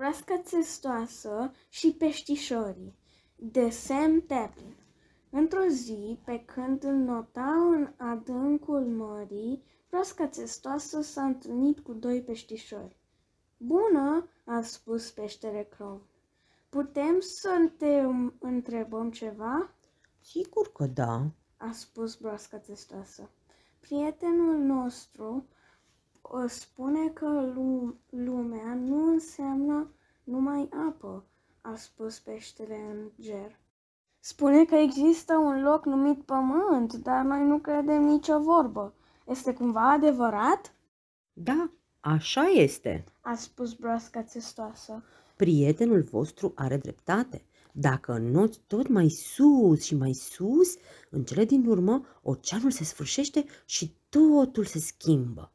broasca țestoasă și peștișorii, de Sam Taplin. Într-o zi, pe când îl nota în adâncul mării, broasca țestoasă s-a întâlnit cu doi peștișori. Bună, a spus peștele Crow. Putem să te întrebăm ceva? Sigur că da, a spus broasca testoasă. Prietenul nostru spune că lumea nu înseamnă numai apă, a spus peștele în ger. Spune că există un loc numit pământ, dar noi nu credem nicio vorbă. Este cumva adevărat? Da, așa este, a spus broasca țestoasă. Prietenul vostru are dreptate. Dacă înoți tot mai sus și mai sus, în cele din urmă, oceanul se sfârșește și totul se schimbă.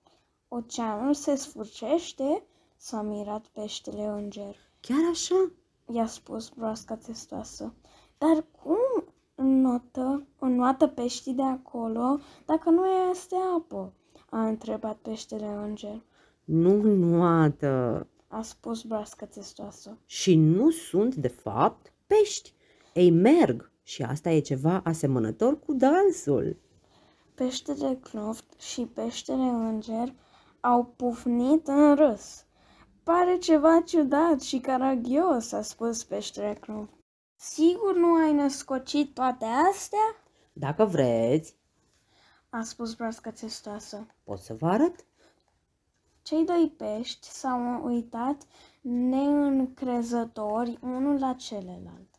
Oceanul se sfârșește? S-a mirat peștele înger. Chiar așa? I-a spus broasca testoasă. Dar cum înnotă, înnoată peștii de acolo dacă nu este apă? A întrebat peștele înger. Nu noată, a spus broasca testoasă. Și nu sunt, de fapt, pești. Ei merg și asta e ceva asemănător cu dansul. Peștele Cloft și peștele Înger au pufnit în râs. Pare ceva ciudat și caragios, a spus peștrecul. Sigur nu ai născocit toate astea? Dacă vreți, a spus broasca testoasă. Pot să vă arăt? Cei doi pești s-au uitat neîncrezători unul la celălalt.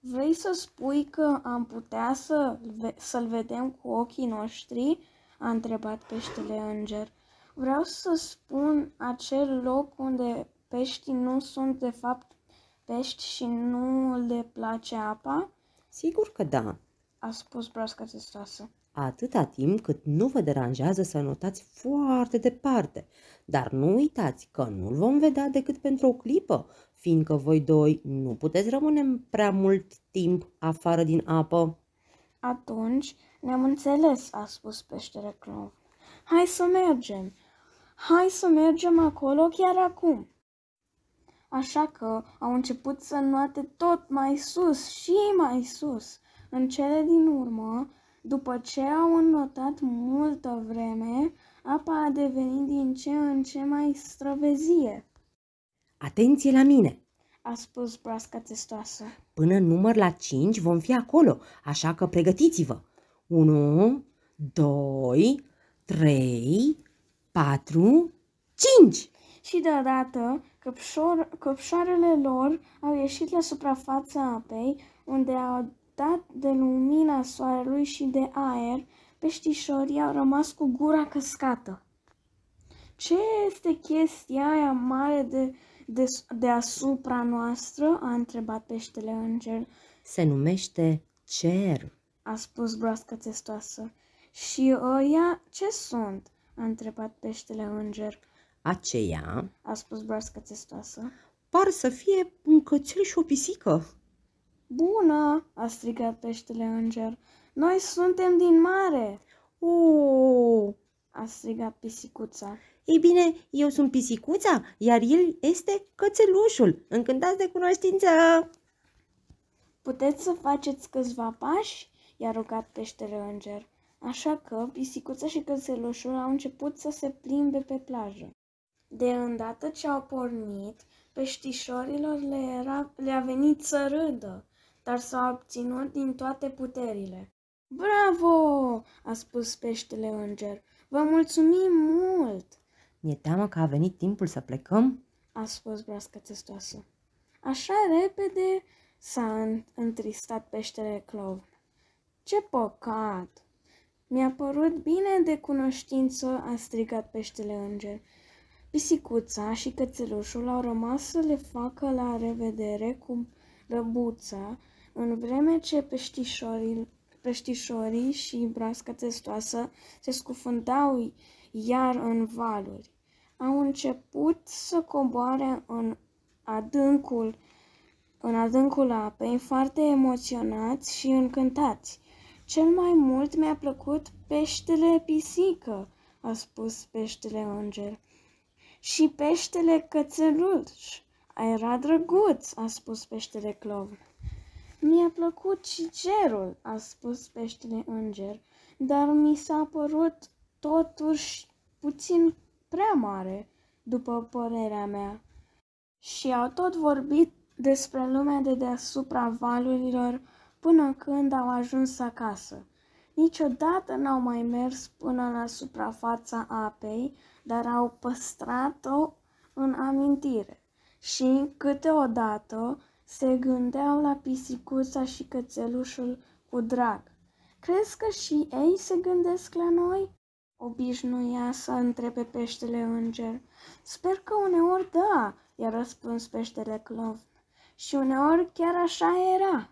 Vrei să spui că am putea să, să-l vedem cu ochii noștri? a întrebat peștele înger. Vreau să spun acel loc unde peștii nu sunt de fapt pești și nu le place apa? Sigur că da, a spus broasca testoasă. Atâta timp cât nu vă deranjează să notați foarte departe, dar nu uitați că nu-l vom vedea decât pentru o clipă, fiindcă voi doi nu puteți rămâne prea mult timp afară din apă. Atunci ne-am înțeles, a spus peștele clov. Hai să mergem, hai să mergem acolo chiar acum. Așa că au început să înoate tot mai sus și mai sus. În cele din urmă, după ce au înnotat multă vreme, apa a devenit din ce în ce mai străvezie. Atenție la mine! a spus broasca testoasă. Până număr la cinci vom fi acolo, așa că pregătiți-vă! Unu, doi, trei, Patru, cinci. Și deodată căpșor, căpșoarele lor au ieșit la suprafața apei, unde au dat de lumina soarelui și de aer, peștișorii au rămas cu gura căscată. Ce este chestia aia mare de, de, deasupra noastră? a întrebat peștele înger. Se numește cer, a spus broasca testoasă. Și ăia ce sunt? A întrebat peștele înger. Aceea, a spus broască testoasă, par să fie un cățel și o pisică. Bună, a strigat peștele înger, noi suntem din mare. O, a strigat pisicuța. Ei bine, eu sunt pisicuța, iar el este cățelușul. Încântați de cunoștință! Puteți să faceți câțiva pași? I-a rugat peștele înger așa că pisicuța și cățelușul au început să se plimbe pe plajă. De îndată ce au pornit, peștișorilor le, era, le-a venit să râdă, dar s-au obținut din toate puterile. Bravo!" a spus peștele înger. Vă mulțumim mult!" Mi-e teamă că a venit timpul să plecăm?" a spus broasca testoasă. Așa repede s-a întristat peștele clov. Ce păcat! Mi-a părut bine de cunoștință, a strigat peștele înger. Pisicuța și cățelușul au rămas să le facă la revedere cu răbuța, în vreme ce peștișorii, peștișorii și brasca testoasă se scufundau iar în valuri. Au început să coboare în adâncul, în adâncul apei, foarte emoționați și încântați. Cel mai mult mi-a plăcut peștele pisică, a spus peștele înger. Și peștele cățeluș, era drăguț, a spus peștele clovn. Mi-a plăcut și cerul, a spus peștele înger, dar mi s-a părut totuși puțin prea mare, după părerea mea. Și au tot vorbit despre lumea de deasupra valurilor, până când au ajuns acasă. Niciodată n-au mai mers până la suprafața apei, dar au păstrat-o în amintire și câteodată se gândeau la pisicuța și cățelușul cu drag. Crezi că și ei se gândesc la noi? Obișnuia să întrebe peștele înger. Sper că uneori da, i-a răspuns peștele clovn. Și uneori chiar așa era.